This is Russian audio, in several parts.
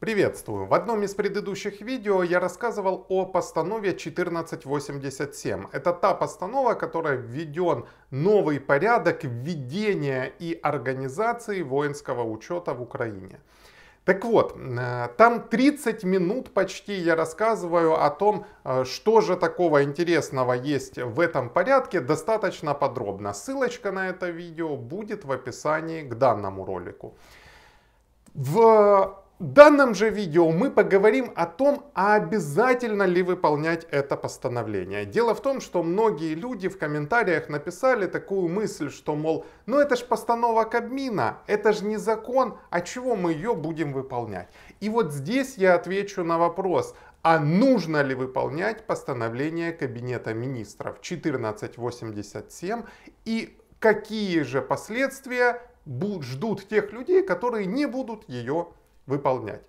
Приветствую! В одном из предыдущих видео я рассказывал о постанове 1487. Это та постанова, которая введен новый порядок введения и организации воинского учета в Украине. Так вот, э, там 30 минут почти я рассказываю о том, э, что же такого интересного есть в этом порядке, достаточно подробно. Ссылочка на это видео будет в описании к данному ролику. В в данном же видео мы поговорим о том, а обязательно ли выполнять это постановление. Дело в том, что многие люди в комментариях написали такую мысль, что, мол, ну это ж постанова Кабмина, это же не закон, а чего мы ее будем выполнять? И вот здесь я отвечу на вопрос, а нужно ли выполнять постановление Кабинета министров 1487 и какие же последствия ждут тех людей, которые не будут ее выполнять.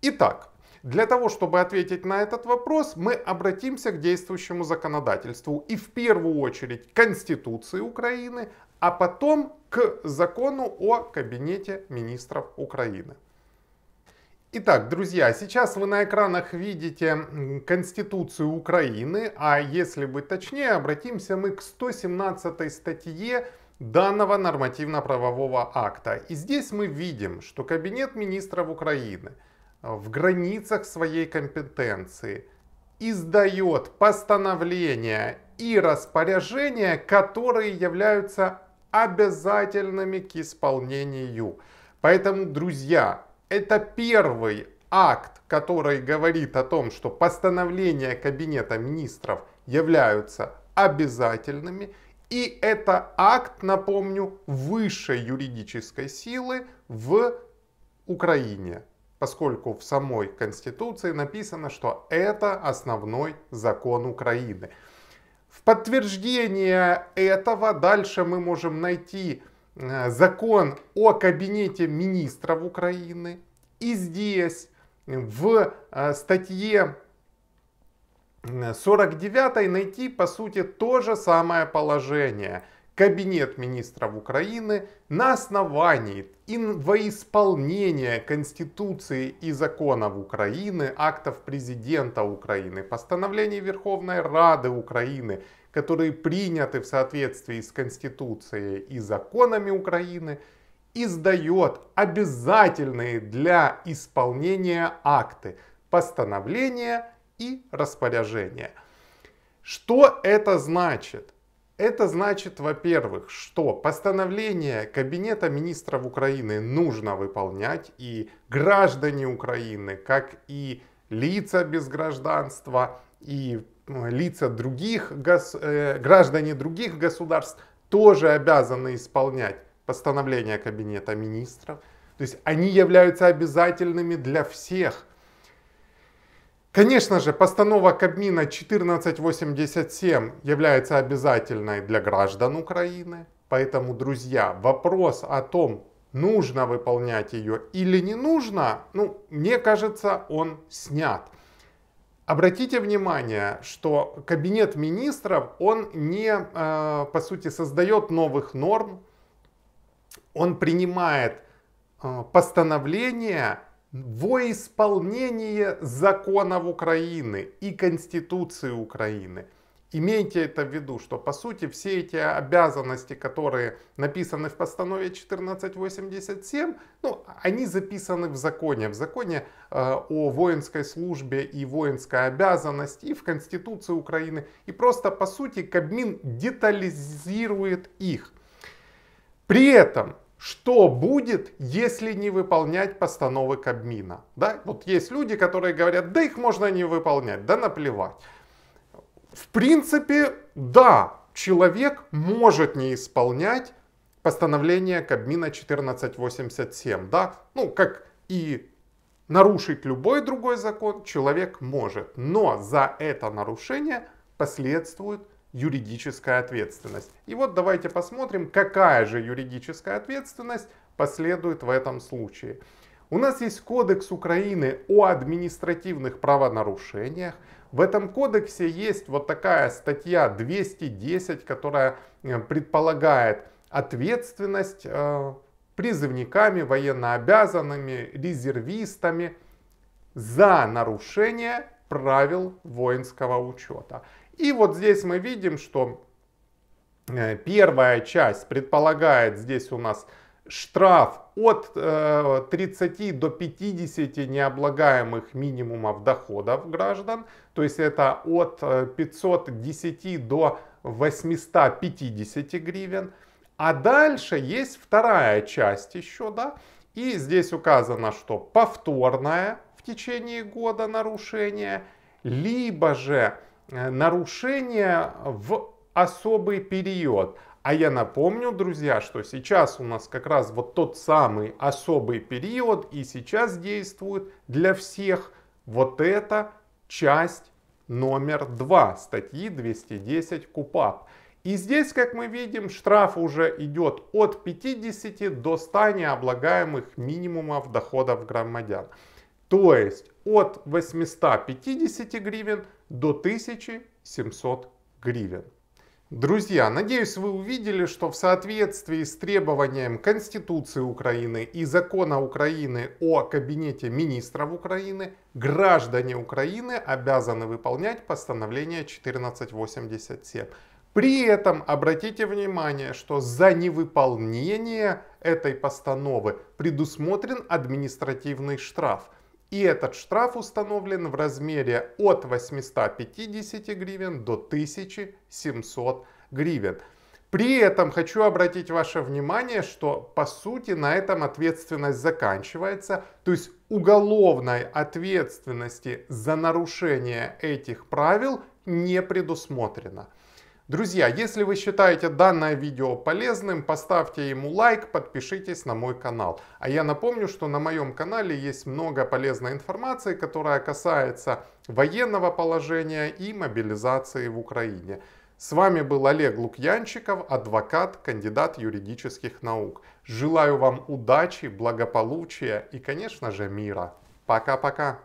Итак, для того, чтобы ответить на этот вопрос, мы обратимся к действующему законодательству и в первую очередь к Конституции Украины, а потом к закону о Кабинете министров Украины. Итак, друзья, сейчас вы на экранах видите Конституцию Украины, а если быть точнее, обратимся мы к 117 статье данного нормативно-правового акта. И здесь мы видим, что Кабинет министров Украины э, в границах своей компетенции издает постановления и распоряжения, которые являются обязательными к исполнению. Поэтому, друзья, это первый акт, который говорит о том, что постановления Кабинета министров являются обязательными. И это акт, напомню, высшей юридической силы в Украине, поскольку в самой Конституции написано, что это основной закон Украины. В подтверждение этого дальше мы можем найти э, закон о кабинете министров Украины. И здесь в э, статье 49 найти, по сути, то же самое положение. Кабинет министров Украины на основании и во исполнение Конституции и законов Украины, актов президента Украины, постановлений Верховной Рады Украины, которые приняты в соответствии с Конституцией и законами Украины, издает обязательные для исполнения акты, постановления и распоряжения. Что это значит? Это значит, во-первых, что постановление Кабинета министров Украины нужно выполнять, и граждане Украины, как и лица без гражданства, и ну, лица других гос... Э, граждане других государств тоже обязаны исполнять постановление Кабинета министров. То есть они являются обязательными для всех – Конечно же, постанова Кабмина 1487 является обязательной для граждан Украины. Поэтому, друзья, вопрос о том, нужно выполнять ее или не нужно, ну, мне кажется, он снят. Обратите внимание, что кабинет министров, он не, э, по сути, создает новых норм, он принимает э, постановления во исполнение законов Украины и Конституции Украины. Имейте это в виду, что по сути все эти обязанности, которые написаны в постанове 1487, ну, они записаны в законе, в законе э, о воинской службе и воинской обязанности, и в Конституции Украины. И просто по сути Кабмин детализирует их. При этом что будет, если не выполнять постановы Кабмина. Да? Вот есть люди, которые говорят, да их можно не выполнять, да наплевать. В принципе, да, человек может не исполнять постановление Кабмина 1487, да, ну как и нарушить любой другой закон человек может, но за это нарушение последствует юридическая ответственность. И вот давайте посмотрим, какая же юридическая ответственность последует в этом случае. У нас есть кодекс Украины о административных правонарушениях. В этом кодексе есть вот такая статья 210, которая э, предполагает ответственность э, призывниками, военнообязанными, резервистами за нарушение правил воинского учета. И вот здесь мы видим, что э, первая часть предполагает здесь у нас штраф от 30 э, до 50 необлагаемых минимумов доходов граждан, то есть это от 510 э, до 850 гривен. А дальше есть вторая часть еще, да, и здесь указано, что повторное в течение года нарушение, либо же Э, нарушения в особый период. А я напомню, друзья, что сейчас у нас как раз вот тот самый особый период и сейчас действует для всех вот эта часть номер 2 статьи 210 КУПАП. И здесь, как мы видим, штраф уже идет от 50 до 100 необлагаемых минимумов доходов громадян. То есть от 850 гривен до 1700 гривен. Друзья, надеюсь, вы увидели, что в соответствии с требованием Конституции Украины и закона Украины о Кабинете министров Украины, граждане Украины обязаны выполнять постановление 1487. При этом обратите внимание, что за невыполнение этой постановы предусмотрен административный штраф. И этот штраф установлен в размере от 850 гривен до 1700 гривен. При этом хочу обратить ваше внимание, что по сути на этом ответственность заканчивается. То есть уголовной ответственности за нарушение этих правил не предусмотрено. Друзья, если вы считаете данное видео полезным, поставьте ему лайк, подпишитесь на мой канал. А я напомню, что на моем канале есть много полезной информации, которая касается военного положения и мобилизации в Украине. С вами был Олег Лукьянчиков, адвокат, кандидат юридических наук. Желаю вам удачи, благополучия и, конечно же, мира. Пока-пока!